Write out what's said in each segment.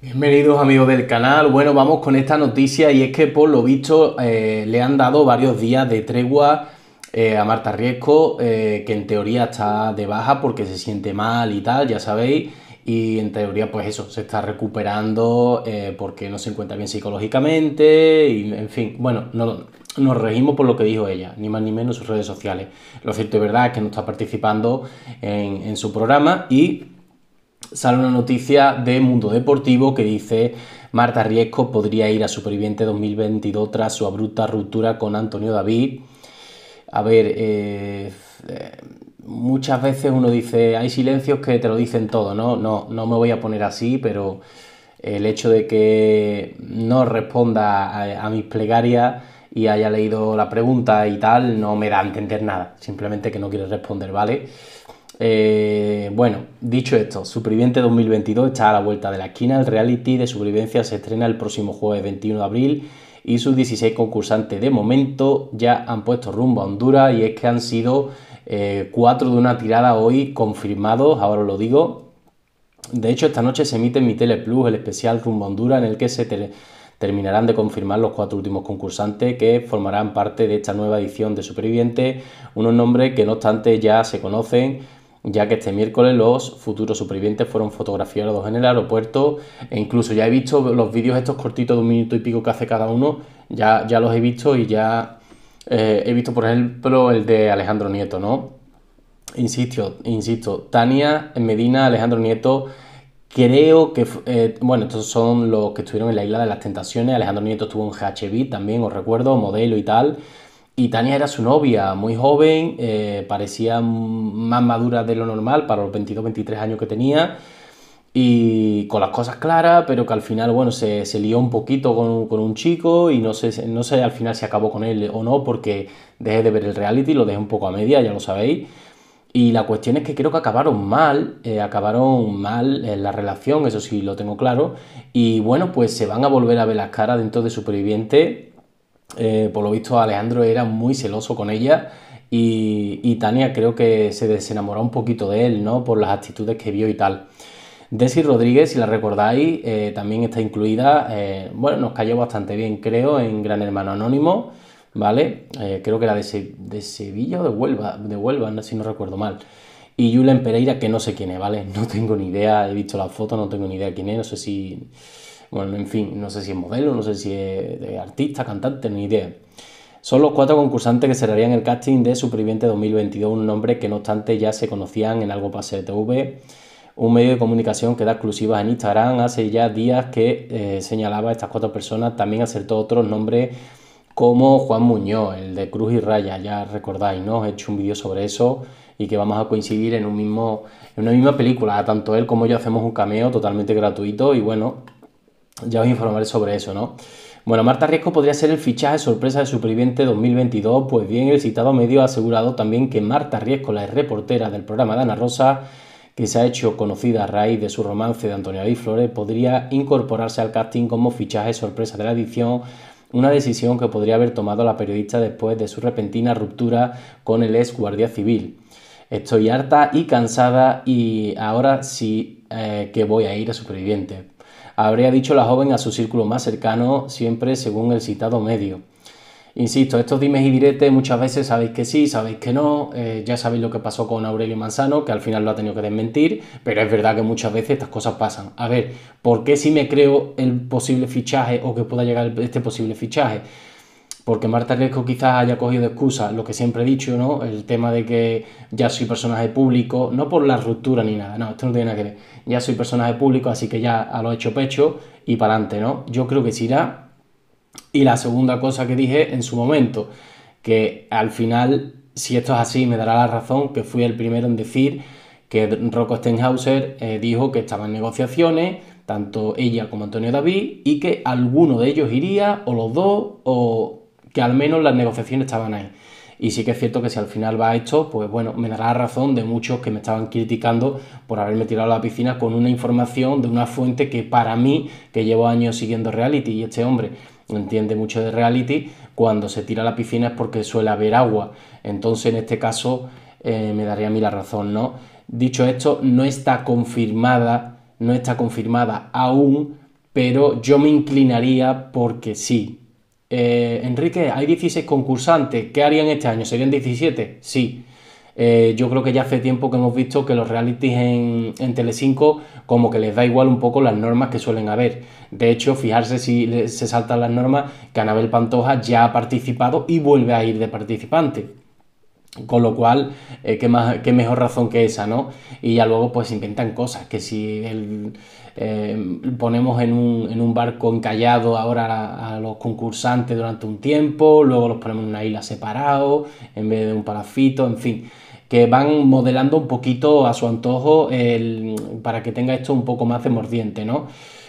Bienvenidos amigos del canal. Bueno, vamos con esta noticia y es que por lo visto eh, le han dado varios días de tregua eh, a Marta Riesco, eh, que en teoría está de baja porque se siente mal y tal, ya sabéis. Y en teoría, pues eso, se está recuperando porque no se encuentra bien psicológicamente y, en fin, bueno, no, nos regimos por lo que dijo ella, ni más ni menos sus redes sociales. Lo cierto y verdad es que no está participando en, su programa y sale una noticia de Mundo Deportivo que dice Marta Riesco podría ir a Superviviente 2022 tras su abrupta ruptura con Antonio David. A ver, eh, eh, muchas veces uno dice, hay silencios que te lo dicen todo, ¿no? No, no me voy a poner así, pero el hecho de que no responda a mis plegarias y haya leído la pregunta y tal, no me da a entender nada. Simplemente que no quiere responder, ¿vale? Eh, bueno, dicho esto, Superviviente 2022 está a la vuelta de la esquina. El reality de supervivencia se estrena el próximo jueves 21 de abril y sus 16 concursantes de momento ya han puesto rumbo a Honduras y es que han sido eh, cuatro de una tirada hoy confirmados, ahora os lo digo. De hecho, esta noche se emite en mi Tele Plus el especial Rumbo a Honduras en el que se terminarán de confirmar los cuatro últimos concursantes que formarán parte de esta nueva edición de Supervivientes... unos nombres que no obstante ya se conocen ya que este miércoles los futuros supervivientes fueron fotografiados en el aeropuerto e incluso ya he visto los vídeos estos cortitos de un minuto y pico que hace cada uno, ya, ya los he visto y ya eh, he visto por ejemplo el de Alejandro Nieto, ¿no? Insisto, insisto, Tania Medina, Alejandro Nieto, Creo que, eh, bueno, estos son los que estuvieron en la Isla de las Tentaciones. Alejandro Nieto estuvo en GHB también, os recuerdo, modelo y tal. Y Tania era su novia, muy joven, eh, parecía más madura de lo normal para los 22, 23 años que tenía. Y con las cosas claras, pero que al final, bueno, se, lió un poquito con, un chico y no sé, no sé al final si acabó con él o no, porque dejé de ver el reality, lo dejé un poco a media, ya lo sabéis. Y la cuestión es que creo que acabaron mal, eh, acabaron mal eh, la relación, eso sí lo tengo claro. Y bueno, pues se van a volver a ver las caras dentro de Superviviente. Eh, por lo visto Alejandro era muy celoso con ella y, Tania creo que se desenamoró un poquito de él, ¿no? Por las actitudes que vio y tal. Desi Rodríguez, si la recordáis, también está incluida, bueno, nos cayó bastante bien creo en Gran Hermano Anónimo. ¿vale? Eh, creo que era de, Sevilla o de Huelva, de Huelva, si no recuerdo mal. Y Julen Pereira, que no sé quién es, ¿vale? No tengo ni idea, he visto la foto, no tengo ni idea quién es, no sé si, bueno, en fin, no sé si es modelo, no sé si es artista, cantante, ni idea. Son los cuatro concursantes que cerrarían el casting de Superviviente 2022, un nombre que no obstante ya se conocían en Algo Pase de TV, un medio de comunicación que da exclusivas en Instagram. Hace ya días que eh, señalaba a estas cuatro personas, también acertó otros nombres como Juan Muñoz, el de Cruz y Raya, ya recordáis, ¿no? he hecho un vídeo sobre eso y que vamos a coincidir en, un mismo, en una misma película. Tanto él como yo hacemos un cameo totalmente gratuito y bueno, ya os informaré sobre eso, ¿no? Bueno, Marta Riesco podría ser el fichaje sorpresa de Superviviente 2022, pues bien, el citado medio ha asegurado también que Marta Riesco, la reportera del programa de Ana Rosa, que se ha hecho conocida a raíz de su romance de Antonio David Flores, podría incorporarse al casting como fichaje sorpresa de la edición una decisión que podría haber tomado la periodista después de su repentina ruptura con el ex guardia civil. Estoy harta y cansada y ahora sí eh, que voy a ir a superviviente. Habría dicho la joven a su círculo más cercano, siempre según el citado medio. Insisto, estos dimes y diretes muchas veces sabéis que sí, sabéis que no, eh, ya sabéis lo que pasó con Aurelio Manzano, que al final lo ha tenido que desmentir, pero es verdad que muchas veces estas cosas pasan. A ver, ¿por qué si me creo el posible fichaje o que pueda llegar este posible fichaje? porque Marta Riesco quizás haya cogido de excusa lo que siempre he dicho, ¿no? El tema de que ya soy personaje público, no por la ruptura ni nada, no, esto no tiene nada que ver. Ya soy personaje público, así que ya a lo hecho pecho y para adelante, ¿no? Yo creo que si irá y la segunda cosa que dije en su momento, que al final, si esto es así, me dará la razón, que fui el primero en decir que Rocco Steinhauser eh, dijo que estaban negociaciones, tanto ella como Antonio David, y que alguno de ellos iría, o los dos, o que al menos las negociaciones estaban ahí. Y sí que es cierto que si al final va esto, pues bueno, me dará la razón de muchos que me estaban criticando por haberme tirado a la piscina con una información de una fuente que para mí, que llevo años siguiendo reality y este hombre entiende mucho de reality, cuando se tira a la piscina es porque suele haber agua. Entonces, en este caso, eh, me daría a mí la razón, ¿no? Dicho esto, no está confirmada, no está confirmada aún, pero yo me inclinaría porque sí. Eh, Enrique, hay 16 concursantes, ¿qué harían este año? ¿Serían 17? Sí. Eh, yo creo que ya hace tiempo que hemos visto que los realities en, en Telecinco como que les da igual un poco las normas que suelen haber. De hecho, fijarse si se saltan las normas que Anabel Pantoja ya ha participado y vuelve a ir de participante. Con lo cual, eh, qué, mejor razón que esa, ¿no? Y ya luego pues inventan cosas, que si eh, ponemos en un, en un, barco encallado ahora a, los concursantes durante un tiempo, luego los ponemos en una isla separado en vez de un palafito, en fin que van modelando un poquito a su antojo para que tenga esto un poco más de mordiente, ¿no?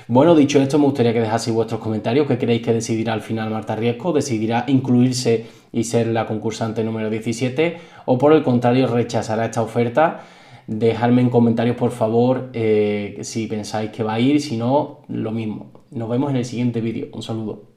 Bueno, dicho esto, me gustaría que dejaseis vuestros comentarios, qué creéis que decidirá al final Marta Riesco, decidirá incluirse y ser la concursante número 17 o por el contrario rechazará esta oferta. Dejadme en comentarios, por favor, eh, si pensáis que va a ir, si no, lo mismo. Nos vemos en el siguiente vídeo. Un saludo.